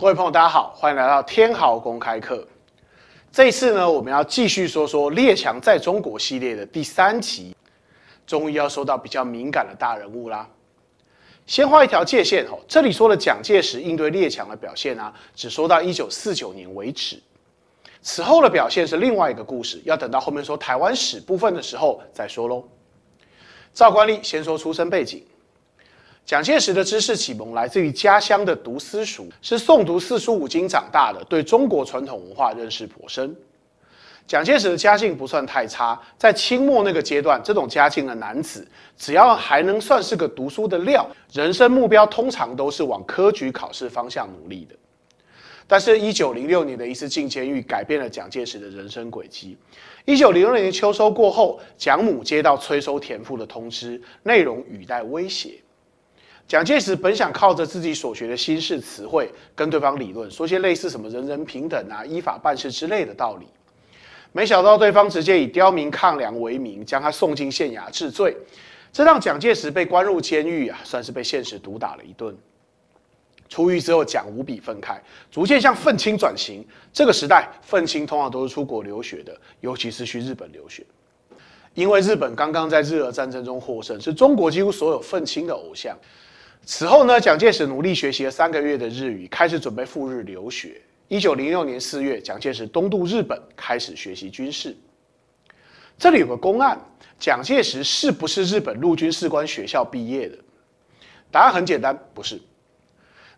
各位朋友，大家好，欢迎来到天豪公开课。这次呢，我们要继续说说《列强在中国》系列的第三集，终于要说到比较敏感的大人物啦。先画一条界限哦，这里说的蒋介石应对列强的表现啊，只说到一九四九年为止，此后的表现是另外一个故事，要等到后面说台湾史部分的时候再说喽。照惯例，先说出身背景。蒋介石的知识启蒙来自于家乡的读私塾，是诵读四书五经长大的，对中国传统文化认识颇深。蒋介石的家境不算太差，在清末那个阶段，这种家境的男子，只要还能算是个读书的料，人生目标通常都是往科举考试方向努力的。但是，一九零六年的一次进监狱，改变了蒋介石的人生轨迹。一九零六年秋收过后，蒋母接到催收田赋的通知，内容语带威胁。蒋介石本想靠着自己所学的新式词汇跟对方理论，说些类似什么“人人平等”啊、“依法办事”之类的道理，没想到对方直接以“刁民抗粮”为名，将他送进县衙治罪。这让蒋介石被关入监狱啊，算是被现实毒打了一顿。出狱之后，蒋无比愤慨，逐渐向愤青转型。这个时代，愤青通常都是出国留学的，尤其是去日本留学，因为日本刚刚在日俄战争中获胜，是中国几乎所有愤青的偶像。此后呢，蒋介石努力学习了三个月的日语，开始准备赴日留学。一九零六年四月，蒋介石东渡日本，开始学习军事。这里有个公案：蒋介石是不是日本陆军士官学校毕业的？答案很简单，不是。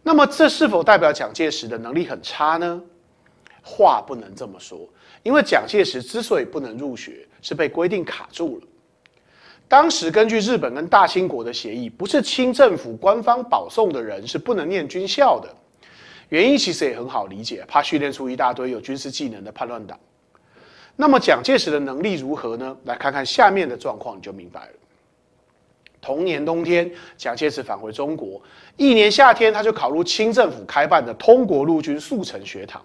那么，这是否代表蒋介石的能力很差呢？话不能这么说，因为蒋介石之所以不能入学，是被规定卡住了。当时根据日本跟大清国的协议，不是清政府官方保送的人是不能念军校的。原因其实也很好理解，怕训练出一大堆有军事技能的叛乱党。那么蒋介石的能力如何呢？来看看下面的状况你就明白了。同年冬天，蒋介石返回中国，一年夏天他就考入清政府开办的通国陆军速成学堂。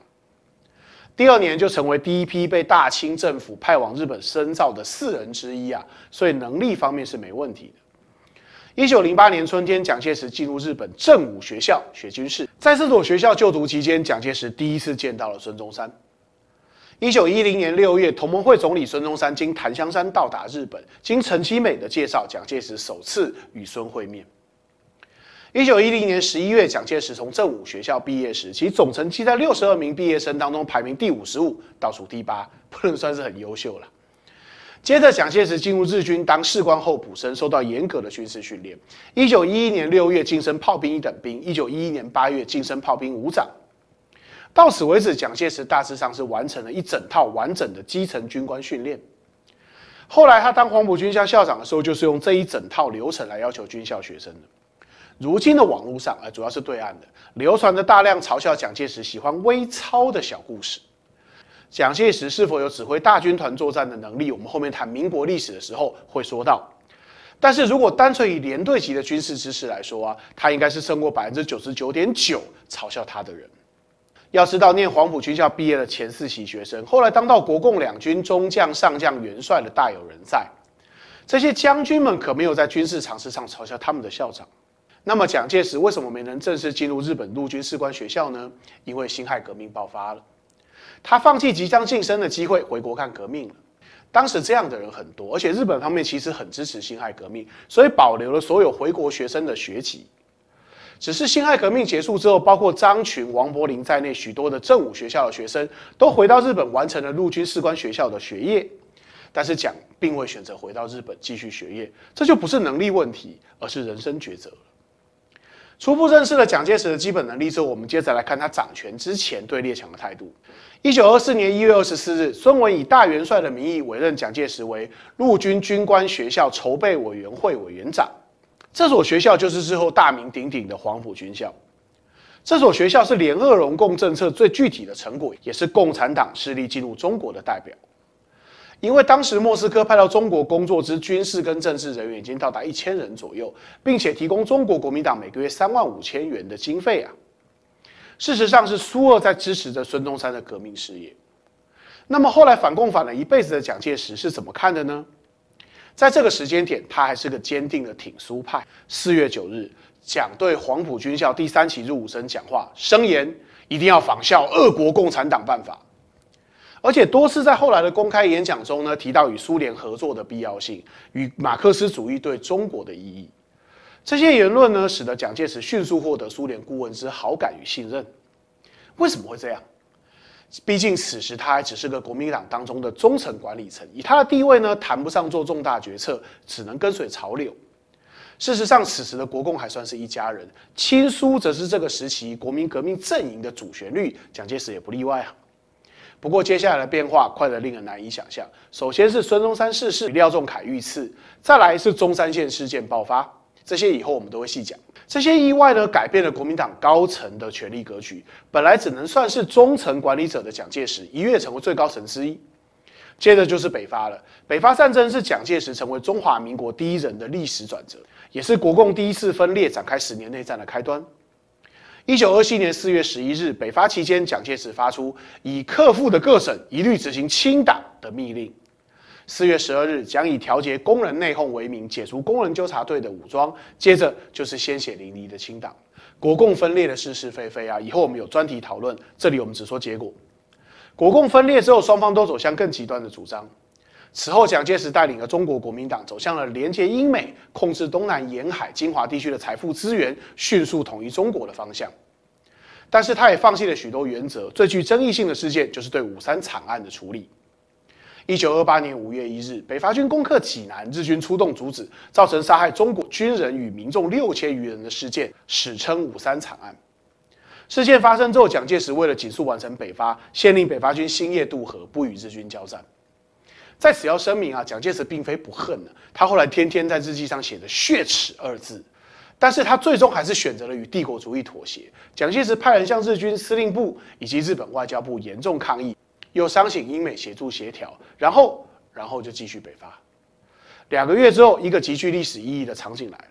第二年就成为第一批被大清政府派往日本深造的四人之一啊，所以能力方面是没问题的。一九零八年春天，蒋介石进入日本正武学校学军事，在这所学校就读期间，蒋介石第一次见到了孙中山。一九一零年六月，同盟会总理孙中山经檀香山到达日本，经陈其美的介绍，蒋介石首次与孙会面。一九一零年十一月，蒋介石从正务学校毕业时，其总成绩在六十二名毕业生当中排名第五十五，倒数第八，不能算是很优秀了。接着，蒋介石进入日军当士官候补生，受到严格的军事训练。一九一一年六月晋升炮兵一等兵，一九一一年八月晋升炮兵五长。到此为止，蒋介石大致上是完成了一整套完整的基层军官训练。后来他当黄埔军校校长的时候，就是用这一整套流程来要求军校学生的。如今的网络上，哎，主要是对岸的流传着大量嘲笑蒋介石喜欢微操的小故事。蒋介石是否有指挥大军团作战的能力？我们后面谈民国历史的时候会说到。但是如果单纯以连队级的军事知识来说啊，他应该是胜过百分之九十九点九嘲笑他的人。要知道，念黄埔军校毕业的前四期学生，后来当到国共两军中将、上将、元帅的大有人在。这些将军们可没有在军事常识上嘲笑他们的校长。那么蒋介石为什么没能正式进入日本陆军士官学校呢？因为辛亥革命爆发了，他放弃即将晋升的机会，回国看革命了。当时这样的人很多，而且日本方面其实很支持辛亥革命，所以保留了所有回国学生的学籍。只是辛亥革命结束之后，包括张群、王伯林在内，许多的正武学校的学生都回到日本完成了陆军士官学校的学业，但是蒋并未选择回到日本继续学业，这就不是能力问题，而是人生抉择了。初步认识了蒋介石的基本能力之后，我们接着来看他掌权之前对列强的态度。一九二四年一月二十四日，孙文以大元帅的名义委任蒋介石为陆军军官学校筹备委员会委员长，这所学校就是之后大名鼎鼎的黄埔军校。这所学校是联俄融共政策最具体的成果，也是共产党势力进入中国的代表。因为当时莫斯科派到中国工作之军事跟政治人员已经到达一千人左右，并且提供中国国民党每个月三万五千元的经费啊。事实上是苏俄在支持着孙中山的革命事业。那么后来反共反了一辈子的蒋介石是怎么看的呢？在这个时间点，他还是个坚定的挺苏派。四月九日，蒋对黄埔军校第三期入伍生讲话，声言一定要仿效俄国共产党办法。而且多次在后来的公开演讲中呢，提到与苏联合作的必要性与马克思主义对中国的意义，这些言论呢，使得蒋介石迅速获得苏联顾问之好感与信任。为什么会这样？毕竟此时他还只是个国民党当中的中层管理层，以他的地位呢，谈不上做重大决策，只能跟随潮流。事实上，此时的国共还算是一家人，亲苏则是这个时期国民革命阵营的主旋律，蒋介石也不例外啊。不过接下来的变化快得令人难以想象。首先是孙中山逝世廖仲恺遇刺，再来是中山线事件爆发。这些以后我们都会细讲。这些意外呢，改变了国民党高层的权力格局。本来只能算是中层管理者的蒋介石，一跃成为最高层之一。接着就是北伐了。北伐战争是蒋介石成为中华民国第一人的历史转折，也是国共第一次分裂、展开十年内战的开端。一九二七年四月十一日，北伐期间，蒋介石发出以克复的各省一律执行清党的密令。四月十二日，蒋以调节工人内讧为名，解除工人纠察队的武装，接着就是鲜血淋漓的清党。国共分裂的是是非非啊，以后我们有专题讨论，这里我们只说结果。国共分裂之后，双方都走向更极端的主张。此后，蒋介石带领的中国国民党走向了连接英美、控制东南沿海、金华地区的财富资源，迅速统一中国的方向。但是，他也放弃了许多原则。最具争议性的事件就是对“五三惨案”的处理。一九二八年五月一日，北伐军攻克济南，日军出动阻止，造成杀害中国军人与民众六千余人的事件，史称“五三惨案”。事件发生之后，蒋介石为了紧速完成北伐，限令北伐军星夜渡河，不与日军交战。在此要声明啊，蒋介石并非不恨呢，他后来天天在日记上写着“血耻”二字，但是他最终还是选择了与帝国主义妥协。蒋介石派人向日军司令部以及日本外交部严重抗议，又商请英美协助协调，然后，然后就继续北伐。两个月之后，一个极具历史意义的场景来了。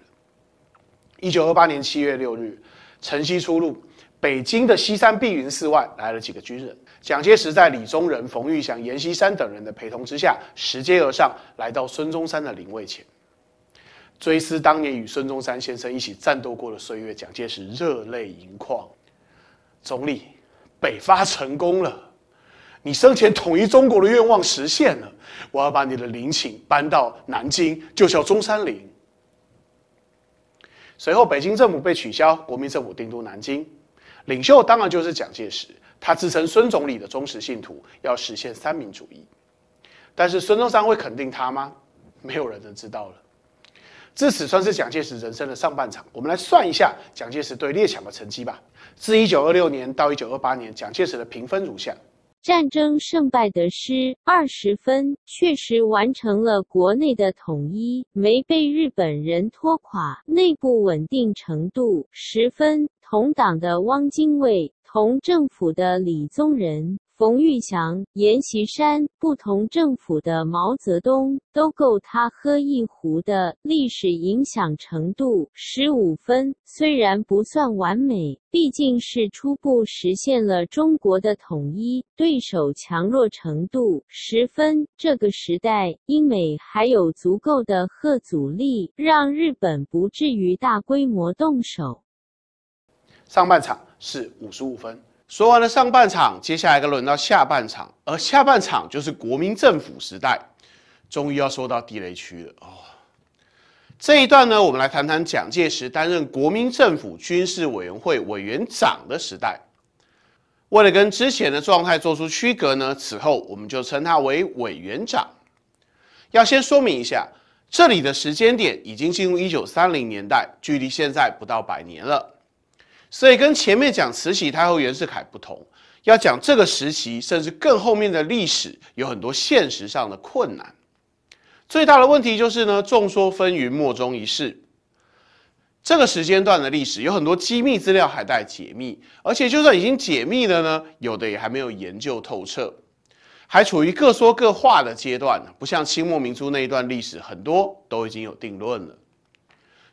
一九二八年七月六日，晨曦初露，北京的西山碧云寺外来了几个军人。蒋介石在李宗仁、冯玉祥、阎锡山等人的陪同之下，拾阶而上，来到孙中山的灵位前，追思当年与孙中山先生一起战斗过的岁月。蒋介石热泪盈眶。总理，北伐成功了，你生前统一中国的愿望实现了。我要把你的陵寝搬到南京，就叫中山陵。随后，北京政府被取消，国民政府定都南京，领袖当然就是蒋介石。他自称孙总理的忠实信徒，要实现三民主义，但是孙中山会肯定他吗？没有人能知道了。至此，算是蒋介石人生的上半场。我们来算一下蒋介石对列强的成绩吧。自一九二六年到一九二八年，蒋介石的评分如下：战争胜败得失二十分，确实完成了国内的统一，没被日本人拖垮，内部稳定程度十分。同党的汪精卫。同政府的李宗仁、冯玉祥、阎锡山，不同政府的毛泽东，都够他喝一壶的历史影响程度十五分，虽然不算完美，毕竟是初步实现了中国的统一。对手强弱程度十分，这个时代英美还有足够的核阻力，让日本不至于大规模动手。上半场。是五十五分。说完了上半场，接下来该轮到下半场，而下半场就是国民政府时代，终于要说到地雷区了哦。这一段呢，我们来谈谈蒋介石担任国民政府军事委员会委员长的时代。为了跟之前的状态做出区隔呢，此后我们就称他为委员长。要先说明一下，这里的时间点已经进入一九三零年代，距离现在不到百年了。所以跟前面讲慈禧太后、袁世凯不同，要讲这个时期甚至更后面的历史，有很多现实上的困难。最大的问题就是呢，众说纷纭，莫衷一是。这个时间段的历史有很多机密资料还待解密，而且就算已经解密了呢，有的也还没有研究透彻，还处于各说各话的阶段。不像清末明初那一段历史，很多都已经有定论了。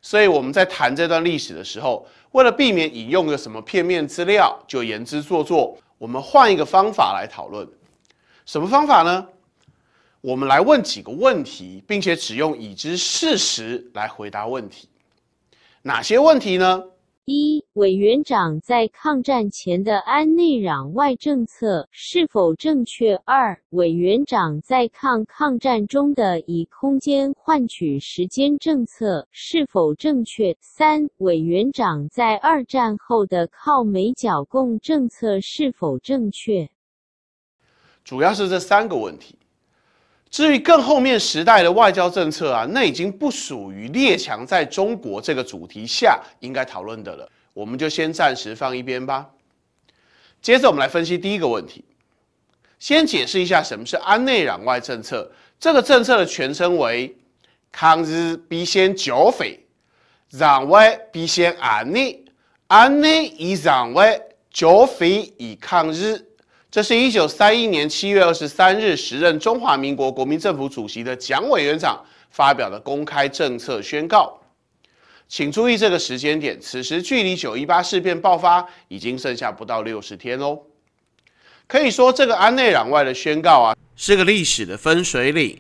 所以我们在谈这段历史的时候。为了避免引用个什么片面资料就言之做作，我们换一个方法来讨论。什么方法呢？我们来问几个问题，并且只用已知事实来回答问题。哪些问题呢？一委员长在抗战前的安内攘外政策是否正确？二委员长在抗抗战中的以空间换取时间政策是否正确？三委员长在二战后的靠美剿共政策是否正确？主要是这三个问题。至于更后面时代的外交政策啊，那已经不属于列强在中国这个主题下应该讨论的了，我们就先暂时放一边吧。接着我们来分析第一个问题，先解释一下什么是安内攘外政策。这个政策的全称为“抗日必先剿匪，攘外必先安内，安内以攘外，剿匪以抗日”。这是一九三一年七月二十三日，时任中华民国国民政府主席的蒋委员长发表的公开政策宣告。请注意这个时间点，此时距离九一八事变爆发已经剩下不到六十天喽。可以说，这个安内攘外的宣告啊，是个历史的分水岭。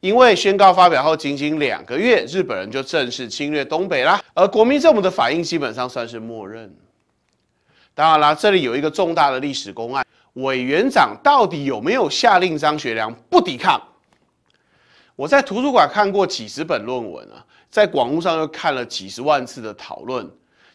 因为宣告发表后仅仅两个月，日本人就正式侵略东北啦，而国民政府的反应基本上算是默认。当然啦，这里有一个重大的历史公案。委员长到底有没有下令张学良不抵抗？我在图书馆看过几十本论文啊，在广路上又看了几十万次的讨论，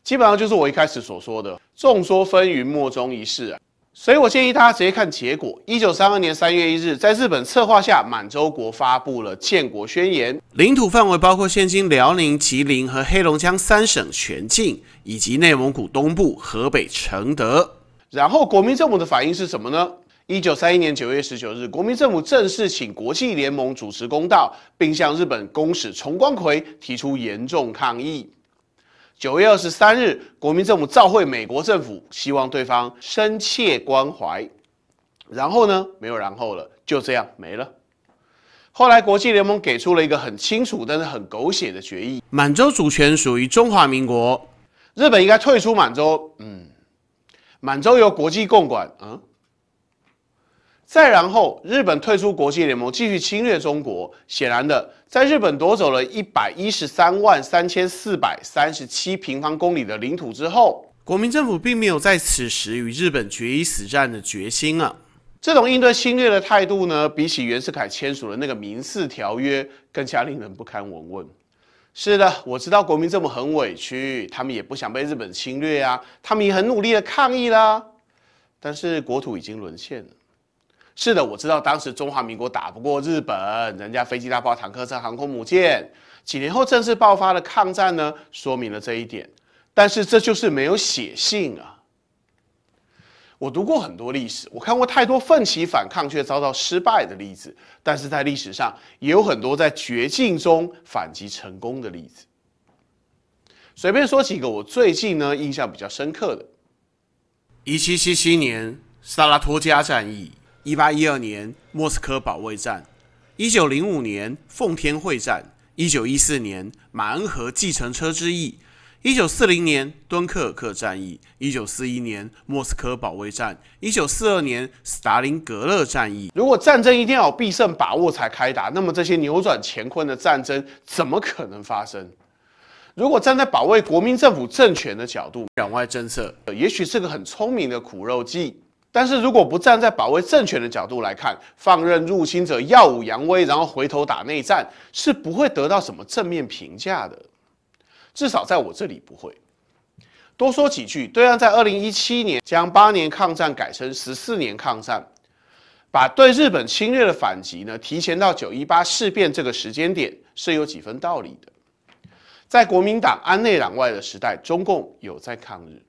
基本上就是我一开始所说的众说纷纭，莫衷一是啊。所以我建议大家直接看结果。一九三二年三月一日，在日本策划下，满洲国发布了建国宣言，领土范围包括现今辽宁、吉林和黑龙江三省全境，以及内蒙古东部、河北承德。然后国民政府的反应是什么呢？一九三一年九月十九日，国民政府正式请国际联盟主持公道，并向日本公使重光葵提出严重抗议。九月二十三日，国民政府召会美国政府，希望对方深切关怀。然后呢？没有然后了，就这样没了。后来国际联盟给出了一个很清楚但是很狗血的决议：满洲主权属于中华民国，日本应该退出满洲。嗯。满洲由国际共管，嗯，再然后，日本退出国际联盟，继续侵略中国。显然的，在日本夺走了一百一十三万三千四百三十七平方公里的领土之后，国民政府并没有在此时与日本决一死战的决心啊！这种应对侵略的态度呢，比起袁世凯签署的那个《民事条约》，更加令人不堪闻问。是的，我知道国民政府很委屈，他们也不想被日本侵略啊，他们也很努力的抗议啦，但是国土已经沦陷了。是的，我知道当时中华民国打不过日本，人家飞机大炮、坦克车、航空母舰，几年后正式爆发的抗战呢，说明了这一点。但是这就是没有写信啊。我读过很多历史，我看过太多奋起反抗却遭到失败的例子，但是在历史上也有很多在绝境中反击成功的例子。随便说几个我最近呢印象比较深刻的：一七七七年萨拉托加战役，一八一二年莫斯科保卫战，一九零五年奉天会战，一九一四年马恩河计程车之役。一九四零年敦刻尔克战役，一九四一年莫斯科保卫战，一九四二年斯大林格勒战役。如果战争一定要有必胜把握才开打，那么这些扭转乾坤的战争怎么可能发生？如果站在保卫国民政府政权的角度，攘外政策也许是个很聪明的苦肉计。但是如果不站在保卫政权的角度来看，放任入侵者耀武扬威，然后回头打内战，是不会得到什么正面评价的。至少在我这里不会多说几句。对岸在二零一七年将八年抗战改成十四年抗战，把对日本侵略的反击呢提前到九一八事变这个时间点是有几分道理的。在国民党安内攘外的时代，中共有在抗日，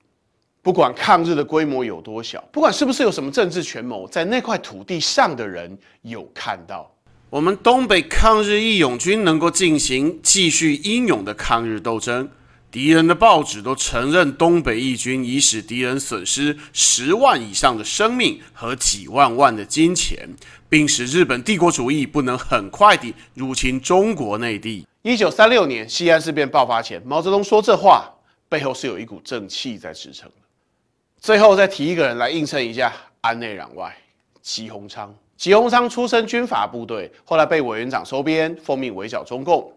不管抗日的规模有多小，不管是不是有什么政治权谋，在那块土地上的人有看到。我们东北抗日义勇军能够进行继续英勇的抗日斗争，敌人的报纸都承认东北义军已使敌人损失十万以上的生命和几万万的金钱，并使日本帝国主义不能很快地入侵中国内地。一九三六年西安事变爆发前，毛泽东说这话背后是有一股正气在支撑的。最后再提一个人来映衬一下安内攘外，祁鸿昌。吉鸿昌出身军阀部队，后来被委员长收编，奉命围剿中共。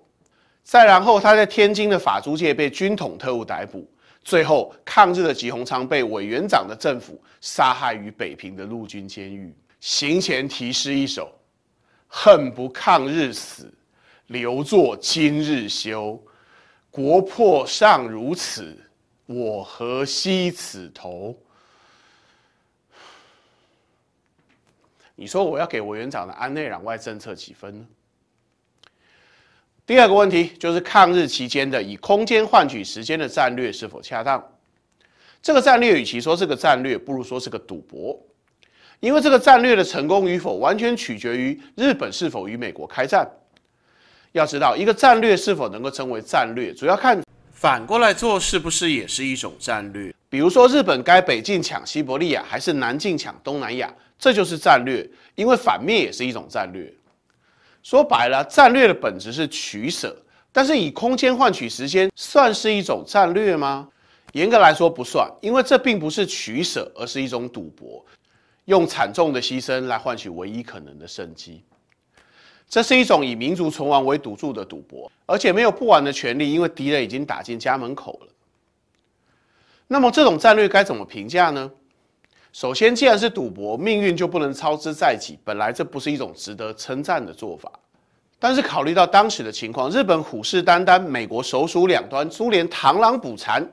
再然后，他在天津的法租界被军统特务逮捕。最后，抗日的吉鸿昌被委员长的政府杀害于北平的陆军监狱。行前题诗一首：恨不抗日死，留作今日羞。国破尚如此，我何惜此头？你说我要给委员长的安内攘外政策几分呢？第二个问题就是抗日期间的以空间换取时间的战略是否恰当？这个战略与其说是个战略，不如说是个赌博，因为这个战略的成功与否完全取决于日本是否与美国开战。要知道，一个战略是否能够成为战略，主要看反过来做是不是也是一种战略。比如说，日本该北进抢西伯利亚，还是南进抢东南亚？这就是战略，因为反面也是一种战略。说白了，战略的本质是取舍，但是以空间换取时间，算是一种战略吗？严格来说不算，因为这并不是取舍，而是一种赌博，用惨重的牺牲来换取唯一可能的生机。这是一种以民族存亡为赌注的赌博，而且没有不完的权利，因为敌人已经打进家门口了。那么，这种战略该怎么评价呢？首先，既然是赌博，命运就不能操之在己。本来这不是一种值得称赞的做法，但是考虑到当时的情况，日本虎视眈眈，美国首鼠两端，苏联螳螂捕蝉，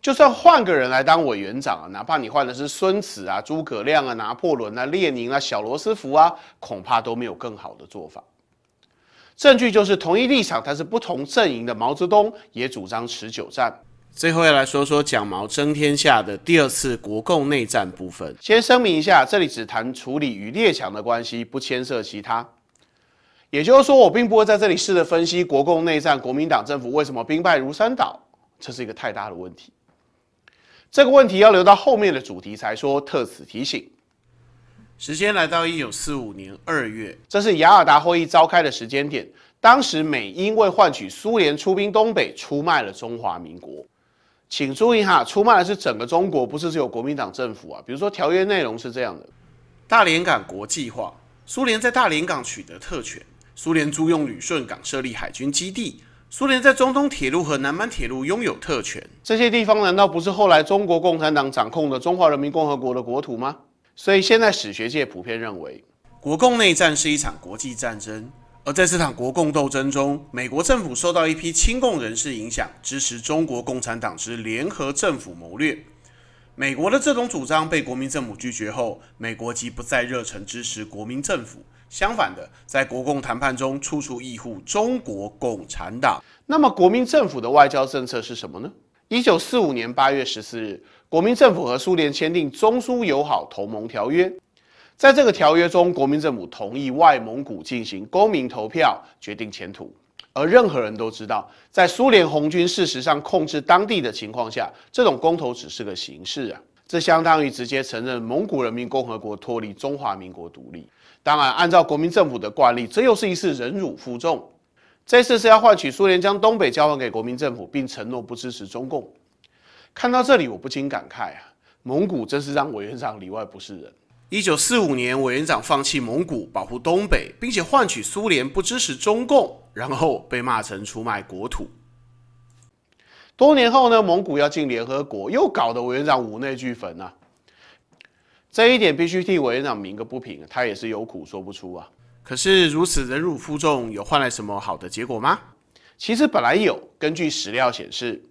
就算换个人来当委员长啊，哪怕你换的是孙子啊、诸葛亮啊、拿破仑啊、列宁啊、小罗斯福啊，恐怕都没有更好的做法。证据就是同一立场，他是不同阵营的毛泽东也主张持久战。最后要来说说蒋毛争天下的第二次国共内战部分。先声明一下，这里只谈处理与列强的关系，不牵涉其他。也就是说，我并不会在这里试着分析国共内战国民党政府为什么兵败如山倒，这是一个太大的问题。这个问题要留到后面的主题才说，特此提醒。时间来到一九四五年二月，这是雅尔达会议召开的时间点。当时美英为换取苏联出兵东北，出卖了中华民国。请注意哈，出卖的是整个中国，不是只有国民党政府啊。比如说，条约内容是这样的：大连港国际化，苏联在大连港取得特权，苏联租用旅顺港设立海军基地，苏联在中东铁路和南满铁路拥有特权。这些地方难道不是后来中国共产党掌控的中华人民共和国的国土吗？所以现在史学界普遍认为，国共内战是一场国际战争。而在这场国共斗争中，美国政府受到一批亲共人士影响，支持中国共产党之联合政府谋略。美国的这种主张被国民政府拒绝后，美国即不再热忱支持国民政府。相反的，在国共谈判中处处庇护中国共产党。那么，国民政府的外交政策是什么呢？一九四五年八月十四日，国民政府和苏联签订《中苏友好同盟条约》。在这个条约中，国民政府同意外蒙古进行公民投票决定前途，而任何人都知道，在苏联红军事实上控制当地的情况下，这种公投只是个形式啊！这相当于直接承认蒙古人民共和国脱离中华民国独立。当然，按照国民政府的惯例，这又是一次忍辱负重。这次是要换取苏联将东北交还给国民政府，并承诺不支持中共。看到这里，我不禁感慨啊，蒙古真是让委员长里外不是人。一九四五年，委员长放弃蒙古，保护东北，并且换取苏联不支持中共，然后被骂成出卖国土。多年后呢，蒙古要进联合国，又搞得委员长五内俱焚啊！这一点必须替委员长鸣个不平，他也是有苦说不出啊。可是如此忍辱负重，有换来什么好的结果吗？其实本来有，根据史料显示。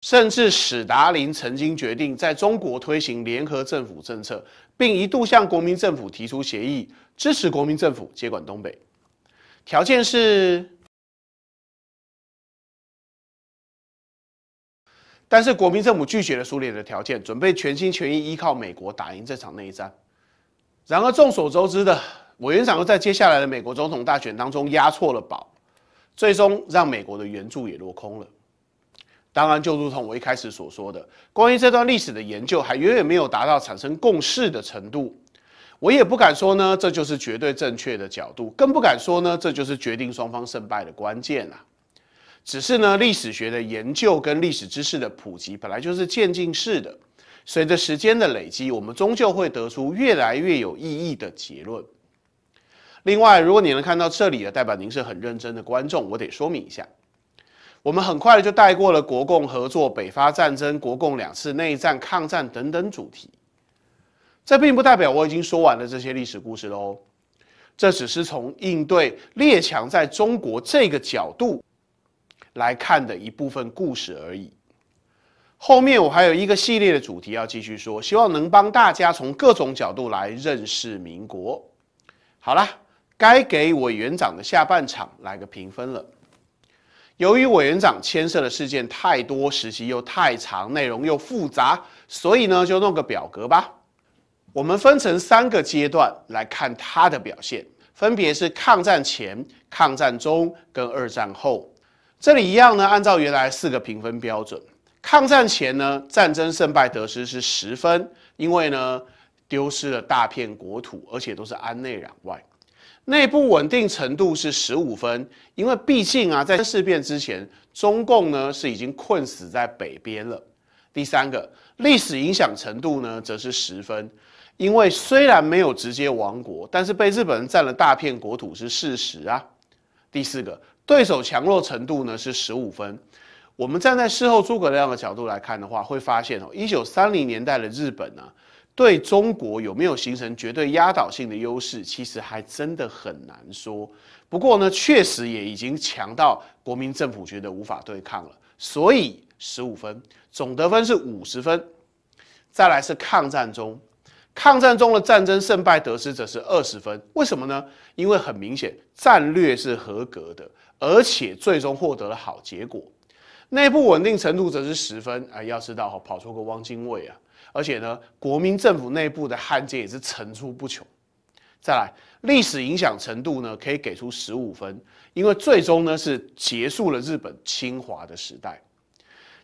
甚至史达林曾经决定在中国推行联合政府政策，并一度向国民政府提出协议，支持国民政府接管东北，条件是。但是国民政府拒绝了苏联的条件，准备全心全意依靠美国打赢这场内战。然而众所周知的，委员长又在接下来的美国总统大选当中压错了宝，最终让美国的援助也落空了。当然，就如同我一开始所说的，关于这段历史的研究还远远没有达到产生共识的程度。我也不敢说呢，这就是绝对正确的角度，更不敢说呢，这就是决定双方胜败的关键啊。只是呢，历史学的研究跟历史知识的普及本来就是渐进式的，随着时间的累积，我们终究会得出越来越有意义的结论。另外，如果你能看到这里，的，代表您是很认真的观众。我得说明一下。我们很快的就带过了国共合作、北伐战争、国共两次内战、抗战等等主题，这并不代表我已经说完了这些历史故事喽，这只是从应对列强在中国这个角度来看的一部分故事而已。后面我还有一个系列的主题要继续说，希望能帮大家从各种角度来认识民国。好了，该给委员长的下半场来个评分了。由于委员长牵涉的事件太多，时期又太长，内容又复杂，所以呢，就弄个表格吧。我们分成三个阶段来看他的表现，分别是抗战前、抗战中跟二战后。这里一样呢，按照原来四个评分标准。抗战前呢，战争胜败得失是十分，因为呢，丢失了大片国土，而且都是安内攘外。内部稳定程度是十五分，因为毕竟啊，在事变之前，中共呢是已经困死在北边了。第三个，历史影响程度呢，则是十分，因为虽然没有直接亡国，但是被日本人占了大片国土是事实啊。第四个，对手强弱程度呢是十五分。我们站在事后诸葛亮的角度来看的话，会发现哦，一九三零年代的日本呢。对中国有没有形成绝对压倒性的优势，其实还真的很难说。不过呢，确实也已经强到国民政府觉得无法对抗了。所以十五分，总得分是五十分。再来是抗战中，抗战中的战争胜败得失则是二十分。为什么呢？因为很明显战略是合格的，而且最终获得了好结果。内部稳定程度则是十分。哎，要知道跑出个汪精卫啊。而且呢，国民政府内部的汉奸也是层出不穷。再来，历史影响程度呢，可以给出十五分，因为最终呢是结束了日本侵华的时代。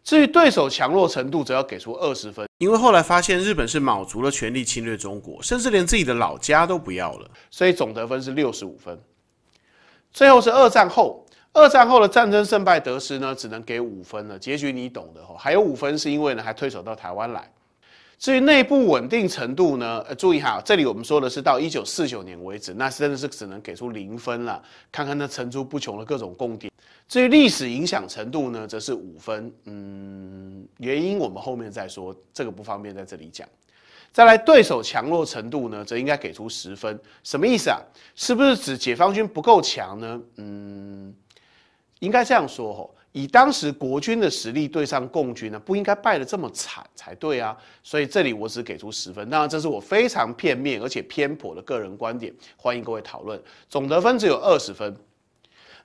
至于对手强弱程度，则要给出二十分，因为后来发现日本是卯足了全力侵略中国，甚至连自己的老家都不要了。所以总得分是六十五分。最后是二战后，二战后的战争胜败得失呢，只能给五分了。结局你懂的哈。还有五分是因为呢，还退守到台湾来。至于内部稳定程度呢？呃，注意哈，这里我们说的是到一九四九年为止，那真的是只能给出零分了。看看那层出不穷的各种供点。至于历史影响程度呢，则是五分。嗯，原因我们后面再说，这个不方便在这里讲。再来，对手强弱程度呢，则应该给出十分。什么意思啊？是不是指解放军不够强呢？嗯，应该这样说吼！以当时国军的实力对上共军呢，不应该败得这么惨才对啊！所以这里我只给出十分，当然这是我非常片面而且偏颇的个人观点，欢迎各位讨论。总得分只有二十分，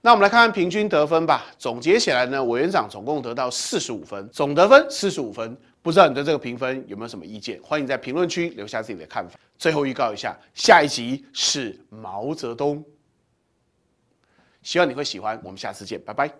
那我们来看看平均得分吧。总结起来呢，委员长总共得到四十五分，总得分四十五分。不知道你对这个评分有没有什么意见？欢迎在评论区留下自己的看法。最后预告一下，下一集是毛泽东，希望你会喜欢。我们下次见，拜拜。